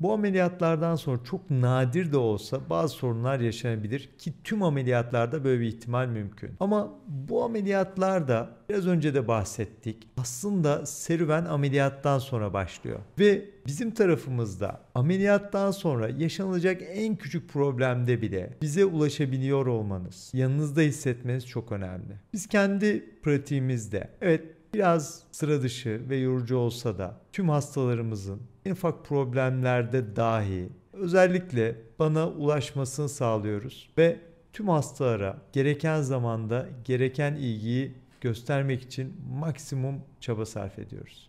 Bu ameliyatlardan sonra çok nadir de olsa bazı sorunlar yaşanabilir ki tüm ameliyatlarda böyle bir ihtimal mümkün. Ama bu ameliyatlarda biraz önce de bahsettik. Aslında serüven ameliyattan sonra başlıyor ve bizim tarafımızda ameliyattan sonra yaşanılacak en küçük problemde bile bize ulaşabiliyor olmanız, yanınızda hissetmeniz çok önemli. Biz kendi pratiğimizde evet biraz sıra dışı ve yorucu olsa da tüm hastalarımızın en ufak problemlerde dahi özellikle bana ulaşmasını sağlıyoruz ve tüm hastalara gereken zamanda gereken ilgiyi göstermek için maksimum çaba sarf ediyoruz.